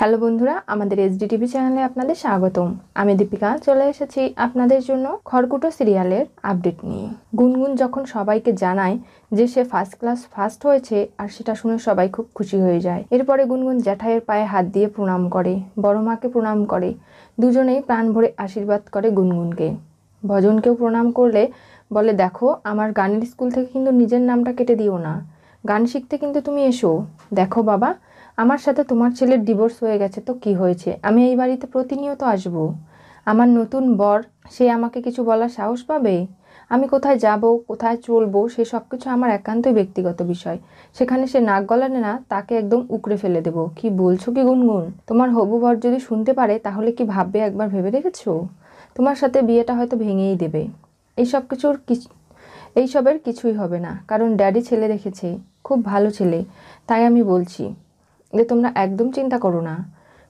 hello বন্ধুরা আমাদের D TV চ্যানেলে আপনাদের স্বাগতম আমি দীপিকা চলে এসেছি আপনাদের জন্য খড়কুটো সিরিয়ালের আপডেট নিয়ে গুনগুন যখন সবাইকে জানায় যে সে ফার্স্ট ক্লাস ফার্স্ট হয়েছে আর সেটা শুনে সবাই খুব খুশি হয়ে যায় এরপরে গুনগুন জ্যাঠাইয়ের পায়ে হাত দিয়ে প্রণাম করে বড় মাকে প্রণাম করে দুজনেই প্রাণ ভরে আশীর্বাদ করে গুনগুনকে ভজনকেও প্রণাম করলে বলে দেখো আমার গানের স্কুল থেকে কিন্তু নিজের নামটা কেটে দিও না গান শিখতে কিন্তু তুমি এসো দেখো বাবা আমার সাথে তোমার ছেলের ডিভোর্স হয়ে গেছে তো কি হয়েছে আমি এই বাড়িতে প্রতিনিয়ত আসব আমার নতুন বর সে আমাকে কিছু বলার সাহস পাবে আমি কোথায় যাব কোথায় চলবো সে সব কিছু আমার একান্তই ব্যক্তিগত বিষয় সেখানে সে নাক গলানে না তাকে একদম উকড়ে ফেলে দেবো কি বলছো কি গুনগুন তোমার হবু বর যদি শুনতে পারে তাহলে কি ভাববে একবার ভেবে রেখেছো তোমার সাথে বিয়েটা হয়তো ভেঙেই দেবে এইসব কিছুর এই এইসবের কিছুই হবে না কারণ ড্যাডি ছেলে দেখেছে খুব ভালো ছেলে তাই আমি বলছি যে তোমরা একদম চিন্তা করো না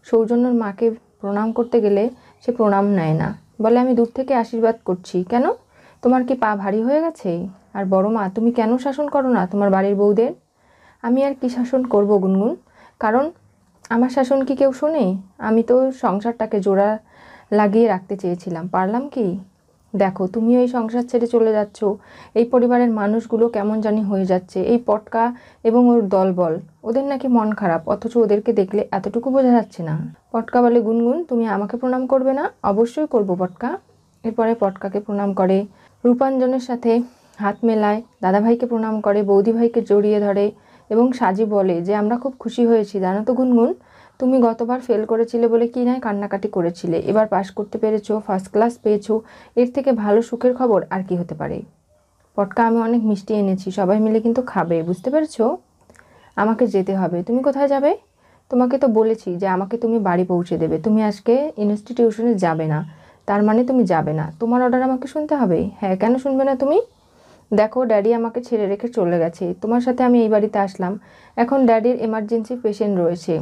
সৌজন্যর মাকে প্রণাম করতে গেলে সে প্রণাম নেয় না বলে আমি দূর থেকে আশীর্বাদ করছি কেন তোমার কি পা ভারী হয়ে গেছে আর বড় মা তুমি কেন শাসন করো না তোমার বাড়ির বউদের আমি আর কি শাসন করব গুনগুন কারণ আমার শাসন কি কেউ শোনে আমি তো সংসারটাকে জোড়া লাগিয়ে রাখতে চেয়েছিলাম পারলাম কি দেখো তুমিও এই সংসার ছেড়ে চলে যাচ্ছ এই পরিবারের মানুষগুলো কেমন জানি হয়ে যাচ্ছে এই পটকা এবং ওর দলবল ওদের নাকি মন খারাপ অথচ ওদেরকে দেখলে এতটুকু বোঝা যাচ্ছে না পটকা বলে গুনগুন তুমি আমাকে প্রণাম করবে না অবশ্যই করবো পটকা এরপরে পটকাকে প্রণাম করে রূপাঞ্জনের সাথে হাত মেলায় দাদাভাইকে প্রণাম করে বৌদিভাইকে জড়িয়ে ধরে এবং সাজি বলে যে আমরা খুব খুশি হয়েছি জানো তো গুনগুন তুমি গতবার ফেল করেছিলে বলে কি নয় কান্নাকাটি করেছিলে এবার পাশ করতে পেরেছো ফার্স্ট ক্লাস পেয়েছো এর থেকে ভালো সুখের খবর আর কি হতে পারে পটকা আমি অনেক মিষ্টি এনেছি সবাই মিলে কিন্তু খাবে বুঝতে পেরেছো আমাকে যেতে হবে তুমি কোথায় যাবে তোমাকে তো বলেছি যে আমাকে তুমি বাড়ি পৌঁছে দেবে তুমি আজকে ইনস্টিটিউশনে যাবে না তার মানে তুমি যাবে না তোমার অর্ডার আমাকে শুনতে হবে হ্যাঁ কেন শুনবে না তুমি দেখো ড্যাডি আমাকে ছেড়ে রেখে চলে গেছে তোমার সাথে আমি এই বাড়িতে আসলাম এখন ড্যাডির এমার্জেন্সি পেশেন্ট রয়েছে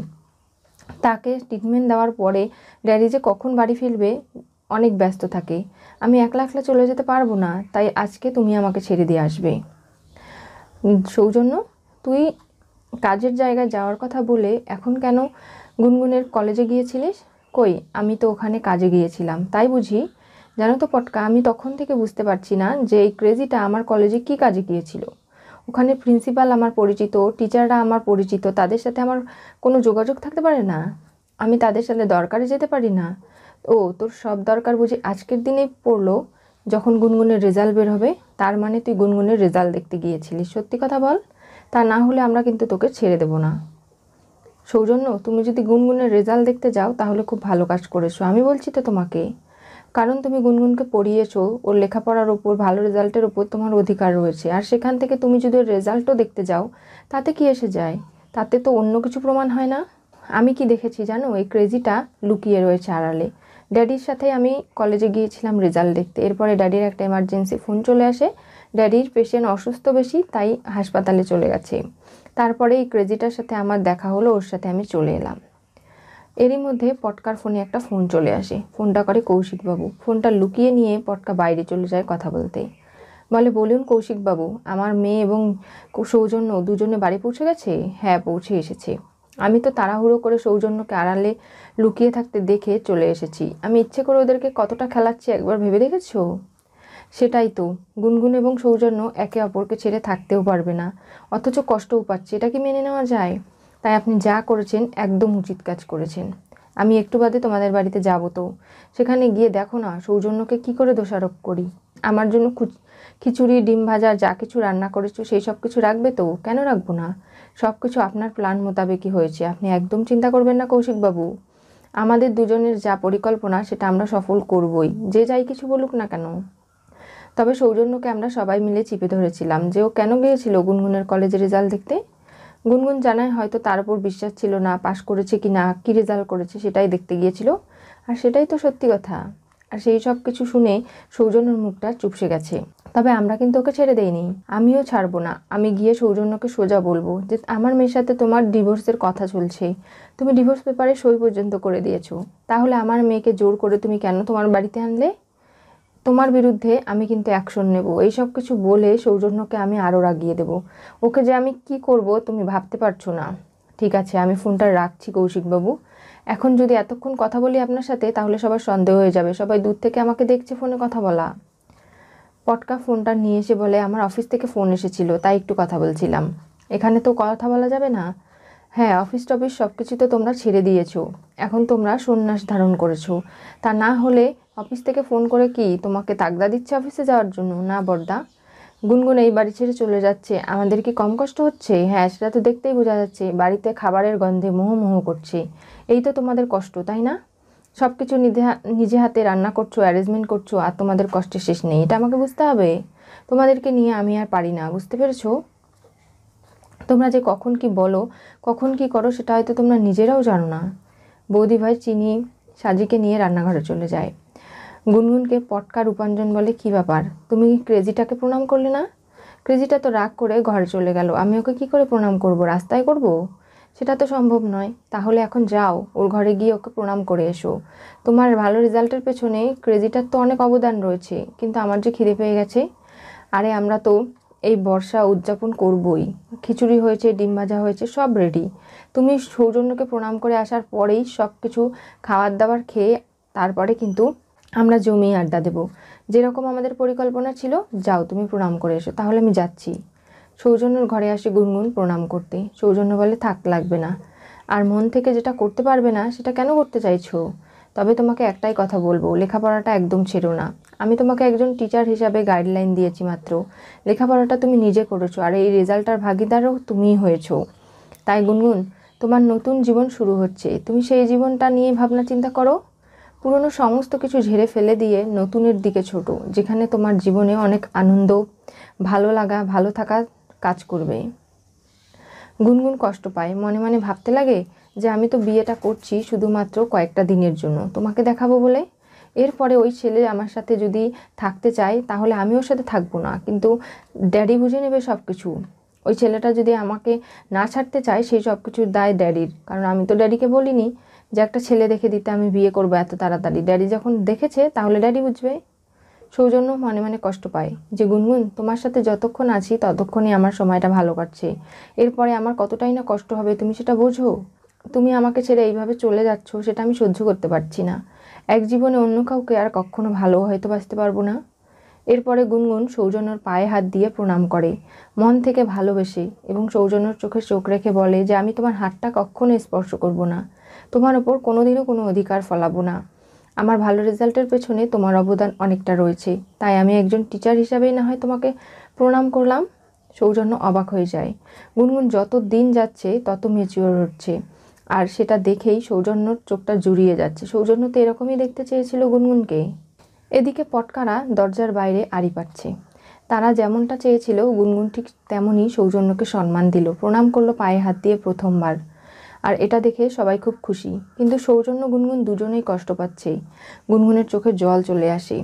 তাকে ট্রিটমেন্ট দেওয়ার পরে ড্যাডি যে কখন বাড়ি ফিরবে অনেক ব্যস্ত থাকে আমি একলা একলা চলে যেতে পারবো না তাই আজকে তুমি আমাকে ছেড়ে দিয়ে আসবে সৌজন্য তুই কাজের জায়গায় যাওয়ার কথা বলে এখন কেন গুনগুনের কলেজে গিয়েছিলিস কই আমি তো ওখানে কাজে গিয়েছিলাম তাই বুঝি জানো তো পটকা আমি তখন থেকে বুঝতে পারছি না যে এই ক্রেজিটা আমার কলেজে কী কাজে গিয়েছিল ওখানে প্রিন্সিপাল আমার পরিচিত টিচাররা আমার পরিচিত তাদের সাথে আমার কোনো যোগাযোগ থাকতে পারে না আমি তাদের সাথে দরকারে যেতে পারি না ও তোর সব দরকার বুঝি আজকের দিনেই পড়লো যখন গুনগুনের রেজাল্ট বের হবে তার মানে তুই গুনগুনের রেজাল্ট দেখতে গিয়েছিলিস সত্যি কথা বল তা না হলে আমরা কিন্তু তোকে ছেড়ে দেবো না সৌজন্য তুমি যদি গুনগুনের রেজাল্ট দেখতে যাও তাহলে খুব ভালো কাজ করেছো আমি বলছি তো তোমাকে কারণ তুমি গুনগুনকে পড়িয়েছো ওর লেখাপড়ার ওপর ভালো রেজাল্টের ওপর তোমার অধিকার রয়েছে আর সেখান থেকে তুমি যদি ওর রেজাল্টও দেখতে যাও তাতে কি এসে যায় তাতে তো অন্য কিছু প্রমাণ হয় না আমি কি দেখেছি জানো এই ক্রেজিটা লুকিয়ে রয়েছে আড়ালে ড্যাডির সাথে আমি কলেজে গিয়েছিলাম রেজাল্ট দেখতে এরপরে ড্যাডির একটা এমার্জেন্সি ফোন চলে আসে ড্যাডির পেশেন্ট অসুস্থ বেশি তাই হাসপাতালে চলে গেছে তারপরে এই ক্রেজিটার সাথে আমার দেখা হলো ওর সাথে আমি চলে এলাম এরই মধ্যে পটকার ফোনে একটা ফোন চলে আসে ফোনটা করে কৌশিকবাবু ফোনটা লুকিয়ে নিয়ে পটকা বাইরে চলে যায় কথা বলতে বলে বলুন কৌশিকবাবু আমার মেয়ে এবং সৌজন্য দুজনে বাড়ি পৌঁছে গেছে হ্যাঁ পৌঁছে এসেছে আমি তো তাড়াহুড়ো করে সৌজন্যকে আড়ালে লুকিয়ে থাকতে দেখে চলে এসেছি আমি ইচ্ছে করে ওদেরকে কতটা খেলাচ্ছি একবার ভেবে দেখেছো সেটাই তো গুনগুন এবং সৌজন্য একে অপরকে ছেড়ে থাকতেও পারবে না অথচ কষ্টও পাচ্ছে এটা কি মেনে নেওয়া যায় তাই আপনি যা করেছেন একদম উচিত কাজ করেছেন আমি একটু বাদে তোমাদের বাড়িতে যাব তো সেখানে গিয়ে দেখো না সৌজন্যকে কি করে দোষারোপ করি আমার জন্য খিচুড়ি ডিম ভাজা যা কিছু রান্না করেছো সেই সব কিছু রাখবে তো কেন রাখবো না সব কিছু আপনার প্ল্যান মোতাবেকই হয়েছে আপনি একদম চিন্তা করবেন না কৌশিকবাবু আমাদের দুজনের যা পরিকল্পনা সেটা আমরা সফল করবই যে যাই কিছু বলুক না কেন তবে সৌজন্যকে আমরা সবাই মিলে চিপে ধরেছিলাম যে ও কেন গিয়েছিল গুনগুনের কলেজের রেজাল্ট দেখতে গুনগুন জানায় হয়তো তার উপর বিশ্বাস ছিল না পাস করেছে কি না কী রেজাল্ট করেছে সেটাই দেখতে গিয়েছিল আর সেটাই তো সত্যি কথা আর সেই সব কিছু শুনে সৌজন্যর মুখটা চুপসে গেছে তবে আমরা কিন্তু ওকে ছেড়ে দেইনি আমিও ছাড়বো না আমি গিয়ে সৌজন্যকে সোজা বলবো যে আমার মেয়ের সাথে তোমার ডিভোর্সের কথা চলছে তুমি ডিভোর্স পেপারে সই পর্যন্ত করে দিয়েছো তাহলে আমার মেয়েকে জোর করে তুমি কেন তোমার বাড়িতে আনলে তোমার বিরুদ্ধে আমি কিন্তু অ্যাকশন নেব এইসব কিছু বলে সৌজন্যকে আমি আরও রাগিয়ে দেব ওকে যে আমি কি করব তুমি ভাবতে পারছো না ঠিক আছে আমি ফোনটা রাখছি কৌশিকবাবু এখন যদি এতক্ষণ কথা বলি আপনার সাথে তাহলে সবার সন্দেহ হয়ে যাবে সবাই দূর থেকে আমাকে দেখছে ফোনে কথা বলা পটকা ফোনটা নিয়ে এসে বলে আমার অফিস থেকে ফোন এসেছিল তাই একটু কথা বলছিলাম এখানে তো কথা বলা যাবে না হ্যাঁ অফিস টফিস সব কিছু তো তোমরা ছেড়ে দিয়েছো এখন তোমরা সন্ন্যাস ধারণ করেছো তা না হলে অফিস থেকে ফোন করে কি তোমাকে তাগদা দিচ্ছে অফিসে যাওয়ার জন্য না বর্দা গুনগুন এই বাড়ি ছেড়ে চলে যাচ্ছে আমাদের কি কম কষ্ট হচ্ছে হ্যাঁ সেটা তো দেখতেই বোঝা যাচ্ছে বাড়িতে খাবারের গন্ধে মোহমোহ করছে এই তো তোমাদের কষ্ট তাই না সব কিছু নিজে হাতে রান্না করছো অ্যারেঞ্জমেন্ট করছো আর তোমাদের কষ্টের শেষ নেই এটা আমাকে বুঝতে হবে তোমাদেরকে নিয়ে আমি আর পারি না বুঝতে পেরেছো তোমরা যে কখন কি বলো কখন কি করো সেটা হয়তো তোমরা নিজেরাও জানো না বৌদি ভাই চিনি সাজিকে নিয়ে রান্নাঘরে চলে যায় গুনগুনকে পটকা রূপাঞ্জন বলে কি ব্যাপার তুমি ক্রেজিটাকে প্রণাম করলে না ক্রেজিটা তো রাগ করে ঘরে চলে গেল আমি ওকে কি করে প্রণাম করব রাস্তায় করব সেটা তো সম্ভব নয় তাহলে এখন যাও ওর ঘরে গিয়ে ওকে প্রণাম করে এসো তোমার ভালো রেজাল্টের পেছনে ক্রেজিটার তো অনেক অবদান রয়েছে কিন্তু আমার যে খিদে পেয়ে গেছে আরে আমরা তো এই বর্ষা উদযাপন করবই খিচুড়ি হয়েছে ডিম ভাজা হয়েছে সব রেডি তুমি সৌজন্যকে প্রণাম করে আসার পরেই সব কিছু খাবার দাবার খেয়ে তারপরে কিন্তু আমরা জমি আড্ডা দেব যেরকম আমাদের পরিকল্পনা ছিল যাও তুমি প্রণাম করে এসো তাহলে আমি যাচ্ছি সৌজন্যর ঘরে আসে গুনগুন প্রণাম করতে সৌজন্য বলে থাক লাগবে না আর মন থেকে যেটা করতে পারবে না সেটা কেন করতে চাইছো তবে তোমাকে একটাই কথা বলবো লেখাপড়াটা একদম ছেড়ো না আমি তোমাকে একজন টিচার হিসাবে গাইডলাইন দিয়েছি মাত্র লেখাপড়াটা তুমি নিজে করেছো আর এই রেজাল্টটার ভাগিদারও তুমিই হয়েছো তাই গুনগুন তোমার নতুন জীবন শুরু হচ্ছে তুমি সেই জীবনটা নিয়ে ভাবনা চিন্তা করো পুরনো সমস্ত কিছু ঝেড়ে ফেলে দিয়ে নতুনের দিকে ছোটো যেখানে তোমার জীবনে অনেক আনন্দ ভালো লাগা ভালো থাকা কাজ করবে গুনগুন কষ্ট পায় মনে মনে ভাবতে লাগে যে আমি তো বিয়েটা করছি শুধুমাত্র কয়েকটা দিনের জন্য তোমাকে দেখাবো বলে এরপরে ওই ছেলে আমার সাথে যদি থাকতে চায় তাহলে আমি ওর সাথে থাকবো না কিন্তু ড্যাডি বুঝে নেবে সব কিছু ওই ছেলেটা যদি আমাকে না ছাড়তে চায় সেই সব কিছুর দায় ড্যাডির কারণ আমি তো ড্যাডিকে বলিনি যে একটা ছেলে দেখে দিতে আমি বিয়ে করব এত তাড়াতাড়ি ড্যাডি যখন দেখেছে তাহলে ড্যাডি বুঝবে সৌজন্য মনে মনে কষ্ট পায় যে গুনগুন তোমার সাথে যতক্ষণ আছি ততক্ষণই আমার সময়টা ভালো কাটছে এরপরে আমার কতটাই না কষ্ট হবে তুমি সেটা বোঝো তুমি আমাকে ছেড়ে এইভাবে চলে যাচ্ছ সেটা আমি সহ্য করতে পারছি না এক জীবনে অন্য কাউকে আর কখনো ভালো হয়তো বাঁচতে পারবো না এরপরে গুনগুন সৌজন্যর পায়ে হাত দিয়ে প্রণাম করে মন থেকে ভালোবেসে এবং সৌজন্যর চোখে চোখ রেখে বলে যে আমি তোমার হাতটা কখনো স্পর্শ করব না তোমার ওপর কোনোদিনও কোনো অধিকার ফলাবো না আমার ভালো রেজাল্টের পেছনে তোমার অবদান অনেকটা রয়েছে তাই আমি একজন টিচার হিসাবেই না হয় তোমাকে প্রণাম করলাম সৌজন্য অবাক হয়ে যায় গুনগুন যত দিন যাচ্ছে তত মেচিওর হচ্ছে আর সেটা দেখেই সৌজন্যর চোখটা জুড়িয়ে যাচ্ছে সৌজন্য তো এরকমই দেখতে চেয়েছিল গুনগুনকে এদিকে পটকারা দরজার বাইরে আড়ি পাচ্ছে তারা যেমনটা চেয়েছিল গুনগুন ঠিক তেমনই সৌজন্যকে সম্মান দিল প্রণাম করলো পায়ে হাত দিয়ে প্রথমবার আর এটা দেখে সবাই খুব খুশি কিন্তু সৌজন্য গুনগুন দুজনেই কষ্ট পাচ্ছে গুনগুনের চোখে জল চলে আসে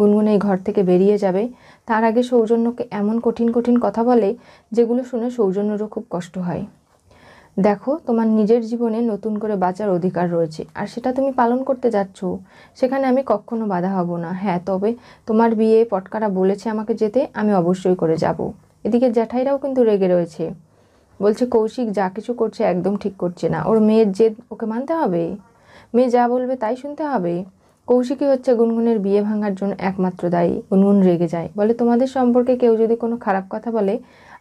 গুনগুন এই ঘর থেকে বেরিয়ে যাবে তার আগে সৌজন্যকে এমন কঠিন কঠিন কথা বলে যেগুলো শুনে সৌজন্যরও খুব কষ্ট হয় দেখো তোমার নিজের জীবনে নতুন করে বাঁচার অধিকার রয়েছে আর সেটা তুমি পালন করতে যাচ্ছ সেখানে আমি কখনো বাধা হব না হ্যাঁ তবে তোমার বিয়ে পটকারা বলেছে আমাকে যেতে আমি অবশ্যই করে যাব এদিকে জ্যাঠাইরাও কিন্তু রেগে রয়েছে বলছে কৌশিক যা কিছু করছে একদম ঠিক করছে না ওর মেয়ের জেদ ওকে মানতে হবে মেয়ে যা বলবে তাই শুনতে হবে কৌশিকই হচ্ছে গুনগুনের বিয়ে ভাঙার জন্য একমাত্র দায়ী গুনগুন রেগে যায় বলে তোমাদের সম্পর্কে কেউ যদি কোনো খারাপ কথা বলে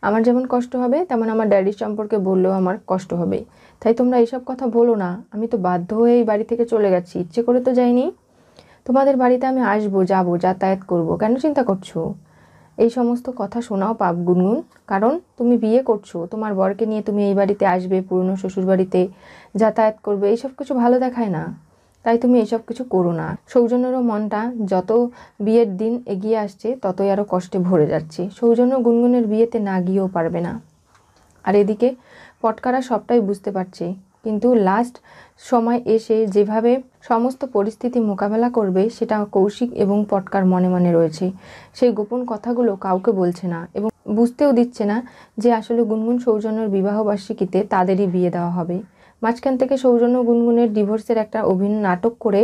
আমার যেমন কষ্ট হবে তেমন আমার ড্যাডির সম্পর্কে বললেও আমার কষ্ট হবে তাই তোমরা এইসব কথা বলো না আমি তো বাধ্য হয়ে এই বাড়ি থেকে চলে গেছি ইচ্ছে করে তো যাইনি তোমাদের বাড়িতে আমি আসবো যাবো যাতায়াত করব কেন চিন্তা করছো এই সমস্ত কথা শোনাও পাপ গুনগুন কারণ তুমি বিয়ে করছো তোমার বরকে নিয়ে তুমি এই বাড়িতে আসবে পুরনো শ্বশুর বাড়িতে যাতায়াত করবে এইসব কিছু ভালো দেখায় না তাই তুমি এসব কিছু করো না সৌজন্যেরও মনটা যত বিয়ের দিন এগিয়ে আসছে ততই আরও কষ্টে ভরে যাচ্ছে সৌজন্য গুনগুনের বিয়েতে না গিয়েও পারবে না আর এদিকে পটকারা সবটাই বুঝতে পারছে কিন্তু লাস্ট সময় এসে যেভাবে সমস্ত পরিস্থিতি মোকাবেলা করবে সেটা কৌশিক এবং পটকার মনে মনে রয়েছে সেই গোপন কথাগুলো কাউকে বলছে না এবং বুঝতেও দিচ্ছে না যে আসলে গুনগুন সৌজন্যর বিবাহবার্ষিকীতে তাদেরই বিয়ে দেওয়া হবে মাঝখান থেকে সৌজন্য গুনগুনের ডিভোর্সের একটা অভিন্ন নাটক করে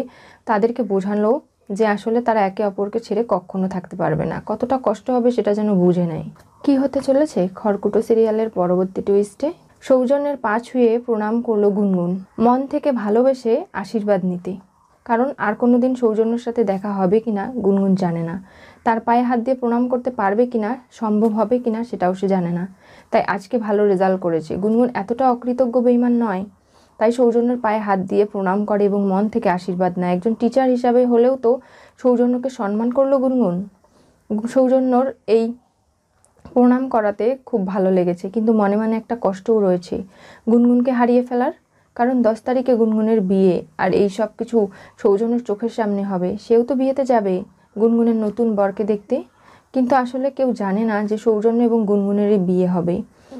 তাদেরকে বোঝালো যে আসলে তারা একে অপরকে ছেড়ে কখনো থাকতে পারবে না কতটা কষ্ট হবে সেটা যেন বুঝে নেয় কি হতে চলেছে খড়কুটো সিরিয়ালের পরবর্তী টুইস্টে সৌজন্যের পা ছুঁয়ে প্রণাম করলো গুনগুন মন থেকে ভালোবেসে আশীর্বাদ নিতে কারণ আর কোনো দিন সৌজন্যর সাথে দেখা হবে কি না গুনগুন জানে না তার পায়ে হাত দিয়ে প্রণাম করতে পারবে কি না সম্ভব হবে কি না সেটাও সে জানে না তাই আজকে ভালো রেজাল্ট করেছে গুনগুন এতটা অকৃতজ্ঞ বেইমান নয় তাই সৌজন্যের পায়ে হাত দিয়ে প্রণাম করে এবং মন থেকে আশীর্বাদ নেয় একজন টিচার হিসাবে হলেও তো সৌজন্যকে সম্মান করলো গুনগুন সৌজন্যর এই প্রণাম করাতে খুব ভালো লেগেছে কিন্তু মনে মনে একটা কষ্টও রয়েছে গুনগুনকে হারিয়ে ফেলার কারণ দশ তারিখে গুনগুনের বিয়ে আর এই সব কিছু সৌজন্যের চোখের সামনে হবে সেও তো বিয়েতে যাবে গুনগুনের নতুন বরকে দেখতে কিন্তু আসলে কেউ জানে না যে সৌজন্য এবং গুনগুনেরই বিয়ে হবে